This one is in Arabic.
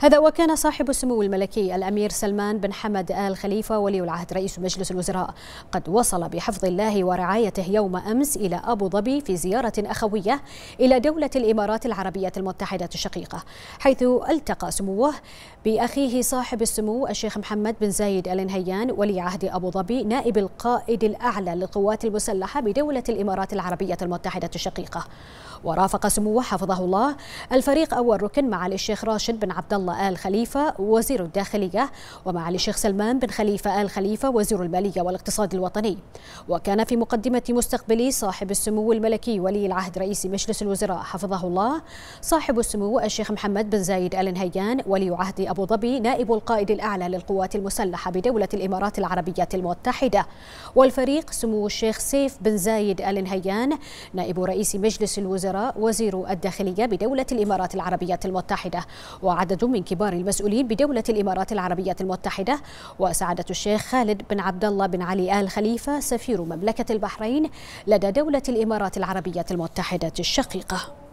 هذا وكان صاحب السمو الملكي الأمير سلمان بن حمد آل خليفة ولي العهد رئيس مجلس الوزراء قد وصل بحفظ الله ورعايته يوم أمس إلى أبو ظبي في زيارة أخوية إلى دولة الإمارات العربية المتحدة الشقيقة حيث التقى سموه بأخيه صاحب السمو الشيخ محمد بن زايد آل نهيان ولي عهد أبو ظبي نائب القائد الأعلى للقوات المسلحة بدولة الإمارات العربية المتحدة الشقيقة ورافق سموه حفظه الله الفريق أول ركن معالي الشيخ راشد بن عبد الله الله آل خليفة وزير الداخلية ومعالي الشيخ سلمان بن خليفة آل خليفة وزير المالية والاقتصاد الوطني وكان في مقدمة مستقبلي صاحب السمو الملكي ولي العهد رئيس مجلس الوزراء حفظه الله صاحب السمو الشيخ محمد بن زايد آل نهيان ولي عهد أبو ظبي نائب القائد الأعلى للقوات المسلحة بدولة الإمارات العربية المتحدة والفريق سمو الشيخ سيف بن زايد آل نهيان نائب رئيس مجلس الوزراء وزير الداخلية بدولة الإمارات العربية المتحدة وعدد من من كبار المسؤولين بدولة الإمارات العربية المتحدة وسعادة الشيخ خالد بن عبد الله بن علي آل خليفة سفير مملكة البحرين لدى دولة الإمارات العربية المتحدة الشقيقة